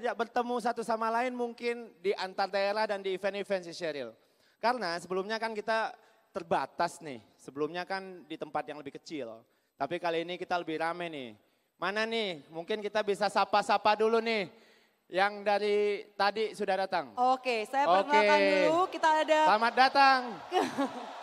tidak bertemu satu sama lain mungkin di antar daerah dan di event-event si Sheryl. Karena sebelumnya kan kita terbatas nih, sebelumnya kan di tempat yang lebih kecil. Tapi kali ini kita lebih rame nih. Mana nih, mungkin kita bisa sapa-sapa dulu nih yang dari tadi sudah datang. Oke, saya perkenalkan dulu kita ada... Selamat datang.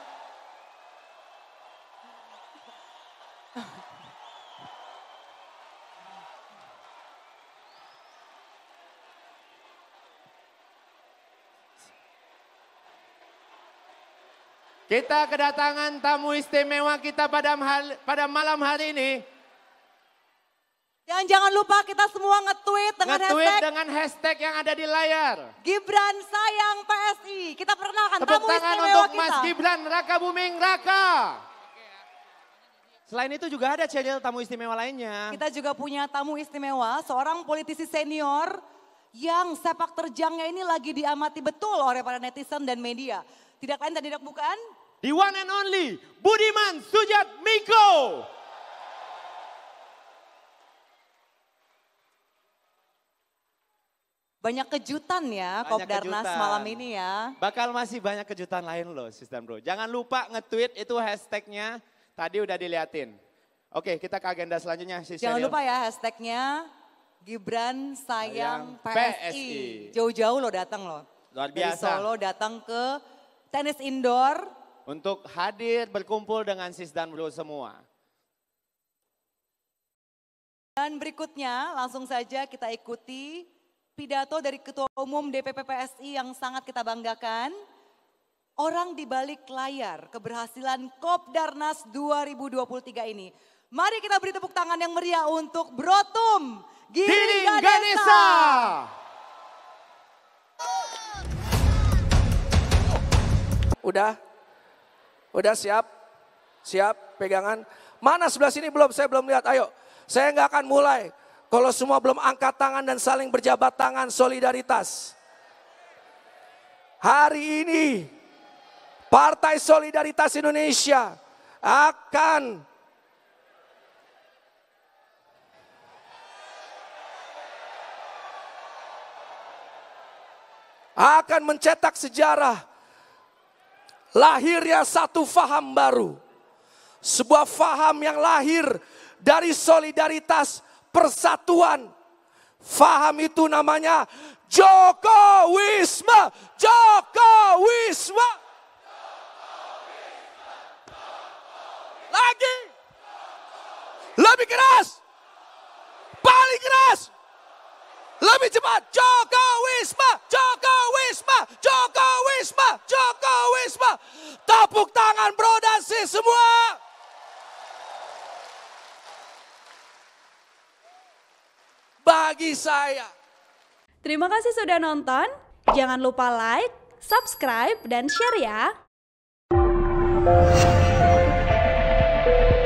Kita kedatangan tamu istimewa kita pada, pada malam hari ini. Dan jangan lupa kita semua nge-tweet dengan nge hashtag. dengan hashtag yang ada di layar. Gibran sayang PSI. Kita perkenalkan Tepuk tamu istimewa untuk kita. Mas Gibran Raka Buming Raka. Selain itu juga ada channel tamu istimewa lainnya. Kita juga punya tamu istimewa, seorang politisi senior yang sepak terjangnya ini lagi diamati betul oleh para netizen dan media. Tidak lain dan tidak bukan, The one and only Budiman Sujat Miko. Banyak kejutan ya Kopdarnas malam ini ya. Bakal masih banyak kejutan lain loh sistem Bro. Jangan lupa nge-tweet itu hashtagnya tadi udah diliatin. Oke kita ke agenda selanjutnya. Si Jangan lupa ya hashtagnya Gibran sayang, sayang PSI. Jauh-jauh lo datang loh. Luar biasa. Dari Solo datang ke tenis indoor untuk hadir berkumpul dengan sis dan bro semua. Dan berikutnya langsung saja kita ikuti pidato dari Ketua Umum DPP PSI yang sangat kita banggakan. Orang di balik layar keberhasilan Kopdarnas 2023 ini. Mari kita beri tepuk tangan yang meriah untuk Brotum Giri Ganesa. Ganesa. Udah? Udah siap? Siap pegangan? Mana sebelah sini belum? Saya belum lihat. Ayo. Saya nggak akan mulai. Kalau semua belum angkat tangan dan saling berjabat tangan solidaritas. Hari ini Partai Solidaritas Indonesia akan akan mencetak sejarah lahirnya satu faham baru. Sebuah faham yang lahir dari solidaritas persatuan. Faham itu namanya Jokowisme. Jokowisme. Lagi. Lebih keras. Paling keras. Lebih cepat. Jokowisme. Tepuk tangan bro dan sis semua. Bagi saya. Terima kasih sudah nonton. Jangan lupa like, subscribe, dan share ya.